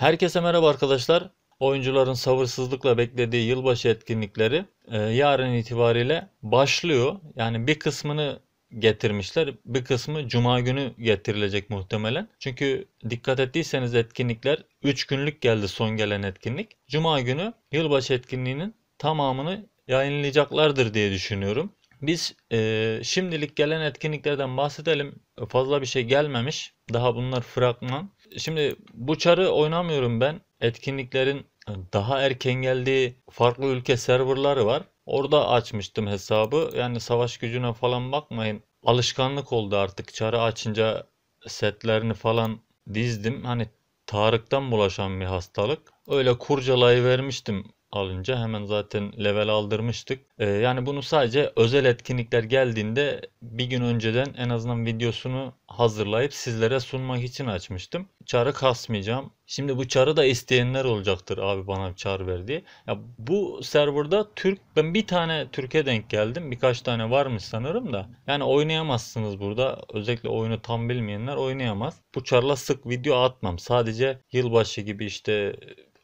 Herkese merhaba arkadaşlar. Oyuncuların sabırsızlıkla beklediği yılbaşı etkinlikleri e, yarın itibariyle başlıyor. Yani bir kısmını getirmişler. Bir kısmı cuma günü getirilecek muhtemelen. Çünkü dikkat ettiyseniz etkinlikler 3 günlük geldi son gelen etkinlik. Cuma günü yılbaşı etkinliğinin tamamını yayınlayacaklardır diye düşünüyorum. Biz e, şimdilik gelen etkinliklerden bahsedelim. Fazla bir şey gelmemiş. Daha bunlar fragman. Şimdi bu çarı oynamıyorum ben. Etkinliklerin daha erken geldiği farklı ülke serverları var. Orada açmıştım hesabı. Yani savaş gücüne falan bakmayın. Alışkanlık oldu artık. Çarı açınca setlerini falan dizdim. Hani Tarık'tan bulaşan bir hastalık. Öyle kurcalayı vermiştim alınca hemen zaten level aldırmıştık. Ee, yani bunu sadece özel etkinlikler geldiğinde bir gün önceden en azından videosunu hazırlayıp sizlere sunmak için açmıştım. Çarı kasmayacağım. Şimdi bu çarı da isteyenler olacaktır abi bana çar ver diye. Ya bu serverda Türk ben bir tane Türkiye denk geldim. Birkaç tane varmış sanırım da. Yani oynayamazsınız burada. Özellikle oyunu tam bilmeyenler oynayamaz. Bu çarla sık video atmam. Sadece yılbaşı gibi işte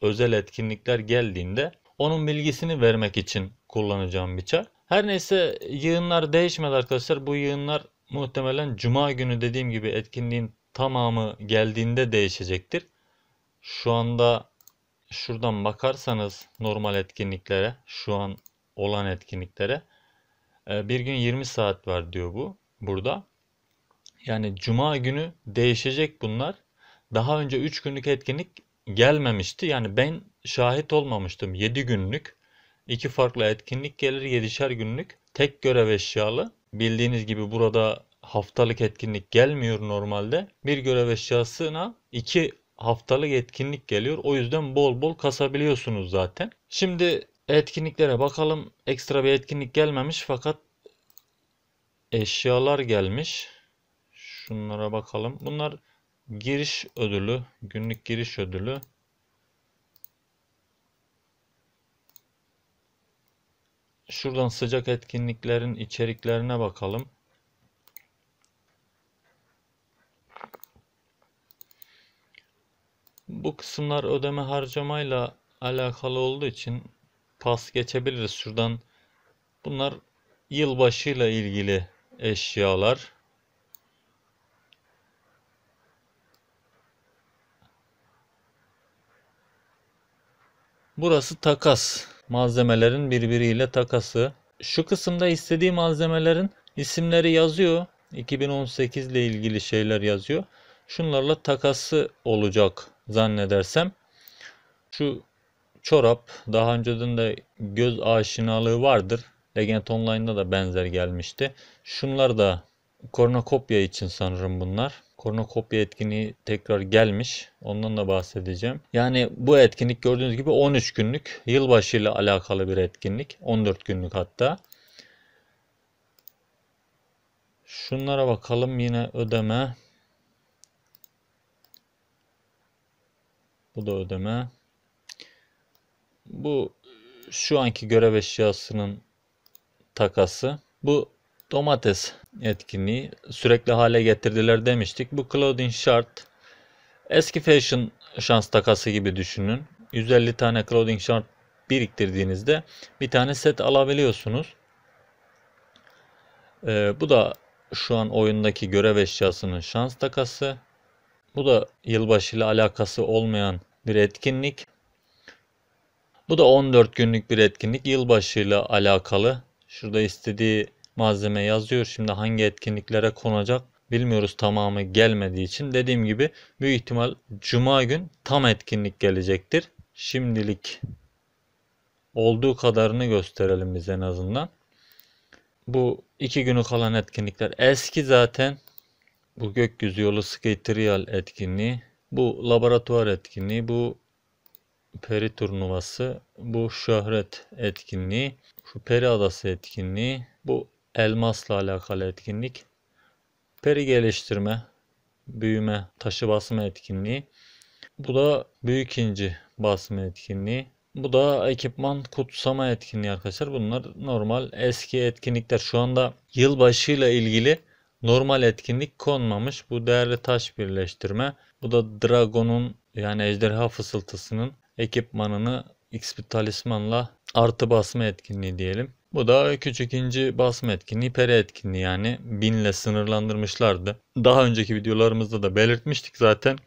özel etkinlikler geldiğinde onun bilgisini vermek için kullanacağım bıçak. Her neyse yığınlar değişmedi arkadaşlar. Bu yığınlar muhtemelen cuma günü dediğim gibi etkinliğin tamamı geldiğinde değişecektir. Şu anda şuradan bakarsanız normal etkinliklere, şu an olan etkinliklere e, bir gün 20 saat var diyor bu burada. Yani cuma günü değişecek bunlar. Daha önce 3 günlük etkinlik gelmemişti. Yani ben şahit olmamıştım. 7 günlük iki farklı etkinlik gelir 7'şer günlük. Tek görev eşyalı. Bildiğiniz gibi burada haftalık etkinlik gelmiyor normalde. Bir görev eşyasına iki haftalık etkinlik geliyor. O yüzden bol bol kasabiliyorsunuz zaten. Şimdi etkinliklere bakalım. Ekstra bir etkinlik gelmemiş fakat eşyalar gelmiş. Şunlara bakalım. Bunlar giriş ödülü, günlük giriş ödülü Şuradan sıcak etkinliklerin içeriklerine bakalım. Bu kısımlar ödeme harcamayla alakalı olduğu için pas geçebiliriz şuradan. Bunlar yılbaşıyla ilgili eşyalar. Burası takas. Malzemelerin birbiriyle takası. Şu kısımda istediği malzemelerin isimleri yazıyor. 2018 ile ilgili şeyler yazıyor. Şunlarla takası olacak zannedersem. Şu çorap daha önceden de göz aşinalığı vardır. Legend Online'da da benzer gelmişti. Şunlar da kornakopya için sanırım bunlar. Kornokopya etkinliği tekrar gelmiş. Ondan da bahsedeceğim. Yani bu etkinlik gördüğünüz gibi 13 günlük yılbaşı ile alakalı bir etkinlik. 14 günlük hatta. Şunlara bakalım yine ödeme. Bu da ödeme. Bu şu anki görev eşyasının takası. Bu domates etkinliği sürekli hale getirdiler demiştik. Bu Claudine Shard eski fashion şans takası gibi düşünün. 150 tane Claudine Shard biriktirdiğinizde bir tane set alabiliyorsunuz. Ee, bu da şu an oyundaki görev eşyasının şans takası. Bu da yılbaşı ile alakası olmayan bir etkinlik. Bu da 14 günlük bir etkinlik. Yılbaşı ile alakalı. Şurada istediği malzeme yazıyor. Şimdi hangi etkinliklere konacak bilmiyoruz tamamı gelmediği için. Dediğim gibi büyük ihtimal cuma gün tam etkinlik gelecektir. Şimdilik olduğu kadarını gösterelim biz en azından. Bu iki günü kalan etkinlikler eski zaten. Bu gökyüzü yolu skaterial etkinliği. Bu laboratuvar etkinliği. Bu peri turnuvası. Bu şöhret etkinliği. Şu peri adası etkinliği. Bu elmasla alakalı etkinlik, peri geliştirme, büyüme, taşı basma etkinliği. Bu da büyük inci basma etkinliği. Bu da ekipman kutsama etkinliği arkadaşlar. Bunlar normal eski etkinlikler. Şu anda yılbaşıyla ilgili normal etkinlik konmamış. Bu değerli taş birleştirme. Bu da Dragon'un yani ejderha fısıltısının ekipmanını XP talismanla artı basma etkinliği diyelim. Bu da küçük inci basma etkinliği, pere etkinliği yani binle sınırlandırmışlardı. Daha önceki videolarımızda da belirtmiştik zaten.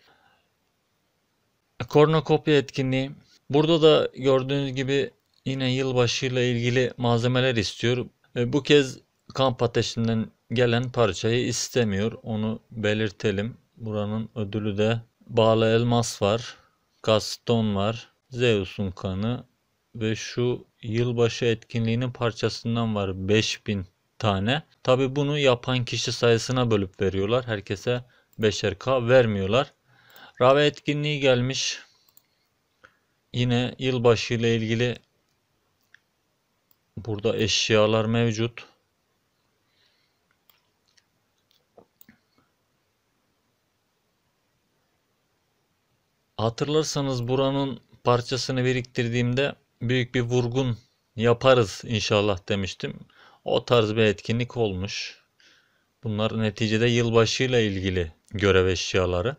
Kornokopya etkinliği. Burada da gördüğünüz gibi yine yılbaşıyla ilgili malzemeler istiyor. E, bu kez kamp ateşinden gelen parçayı istemiyor. Onu belirtelim. Buranın ödülü de bağlı elmas var. Gaston var. Zeus'un kanı ve şu yılbaşı etkinliğinin parçasından var 5000 tane. Tabi bunu yapan kişi sayısına bölüp veriyorlar. Herkese 5'er K vermiyorlar. Rave etkinliği gelmiş. Yine yılbaşı ile ilgili burada eşyalar mevcut. Hatırlarsanız buranın parçasını biriktirdiğimde büyük bir vurgun yaparız inşallah demiştim. O tarz bir etkinlik olmuş. Bunlar neticede yılbaşıyla ilgili görev eşyaları.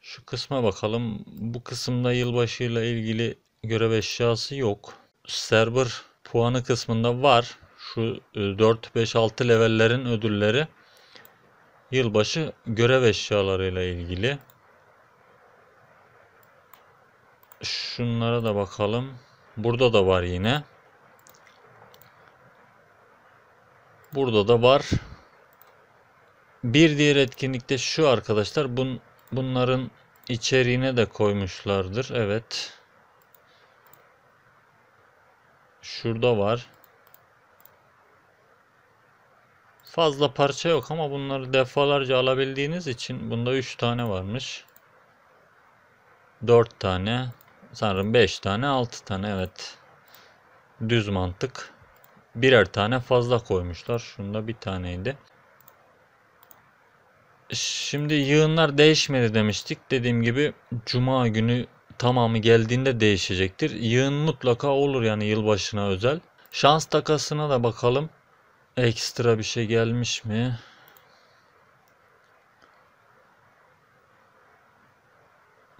Şu kısma bakalım. Bu kısımda yılbaşıyla ilgili görev eşyası yok. Server puanı kısmında var. Şu 4, 5, 6 levellerin ödülleri yılbaşı görev eşyalarıyla ilgili. Şunlara da bakalım. Burada da var yine. Burada da var. Bir diğer etkinlikte şu arkadaşlar. Bun, bunların içeriğine de koymuşlardır. Evet. Şurada var. Fazla parça yok ama bunları defalarca alabildiğiniz için bunda 3 tane varmış. 4 tane sanırım 5 tane 6 tane evet. Düz mantık. Birer tane fazla koymuşlar. Şunda bir taneydi. Şimdi yığınlar değişmedi demiştik. Dediğim gibi cuma günü tamamı geldiğinde değişecektir. Yığın mutlaka olur yani yılbaşına özel. Şans takasına da bakalım. Ekstra bir şey gelmiş mi?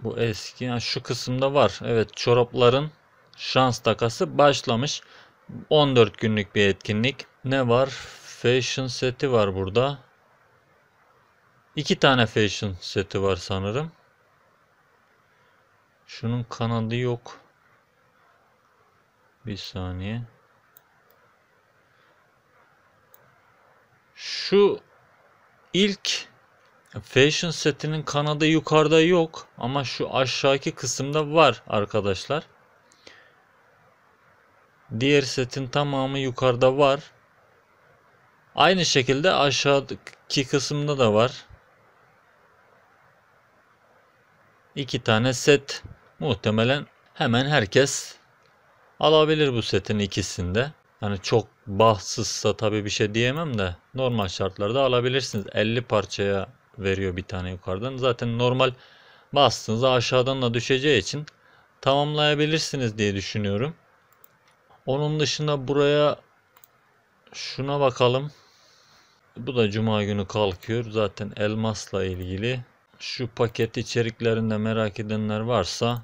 Bu eski. Yani şu kısımda var. Evet çorapların şans takası başlamış. 14 günlük bir etkinlik. Ne var? Fashion seti var burada. İki tane fashion seti var sanırım. Şunun kanadı yok. Bir saniye. Şu ilk Fashion setinin kanadı yukarıda yok ama şu aşağıki kısımda var arkadaşlar. Diğer setin tamamı yukarıda var. Aynı şekilde aşağıdaki kısımda da var. İki tane set muhtemelen hemen herkes alabilir bu setin ikisinde. Hani çok bahtsızsa tabii bir şey diyemem de normal şartlarda alabilirsiniz. 50 parçaya veriyor bir tane yukarıdan. Zaten normal bastığınızda aşağıdan da düşeceği için tamamlayabilirsiniz diye düşünüyorum. Onun dışında buraya şuna bakalım. Bu da cuma günü kalkıyor. Zaten elmasla ilgili. Şu paket içeriklerinde merak edenler varsa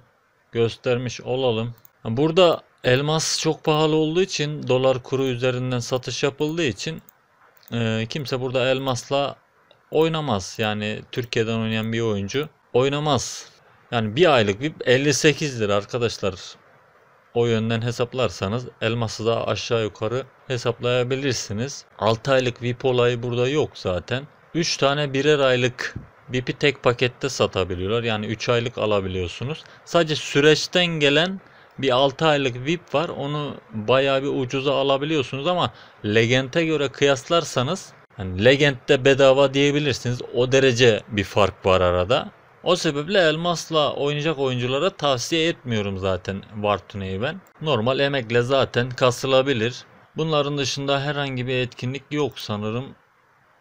göstermiş olalım. Burada elmas çok pahalı olduğu için dolar kuru üzerinden satış yapıldığı için e, kimse burada elmasla oynamaz. Yani Türkiye'den oynayan bir oyuncu oynamaz. Yani bir aylık bir 58 lira arkadaşlar. O yönden hesaplarsanız elması da aşağı yukarı hesaplayabilirsiniz. 6 aylık VIP olayı burada yok zaten. 3 tane birer aylık VIP'i tek pakette satabiliyorlar. Yani 3 aylık alabiliyorsunuz. Sadece süreçten gelen bir 6 aylık VIP var. Onu bayağı bir ucuza alabiliyorsunuz ama Legend'e göre kıyaslarsanız Hani Legend'de bedava diyebilirsiniz. O derece bir fark var arada. O sebeple elmasla oynayacak oyunculara tavsiye etmiyorum zaten Vartune'yi ben. Normal emekle zaten kasılabilir. Bunların dışında herhangi bir etkinlik yok sanırım.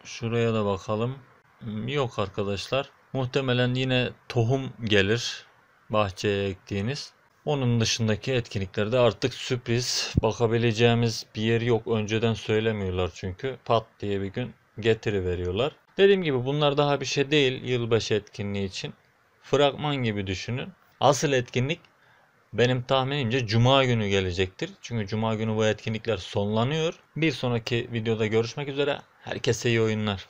Şuraya da bakalım. Hmm, yok arkadaşlar. Muhtemelen yine tohum gelir bahçeye ektiğiniz. Onun dışındaki etkinliklerde artık sürpriz bakabileceğimiz bir yeri yok. Önceden söylemiyorlar çünkü. Pat diye bir gün getiri veriyorlar. Dediğim gibi bunlar daha bir şey değil yılbaşı etkinliği için. Fragman gibi düşünün. Asıl etkinlik benim tahminimce cuma günü gelecektir. Çünkü cuma günü bu etkinlikler sonlanıyor. Bir sonraki videoda görüşmek üzere. Herkese iyi oyunlar.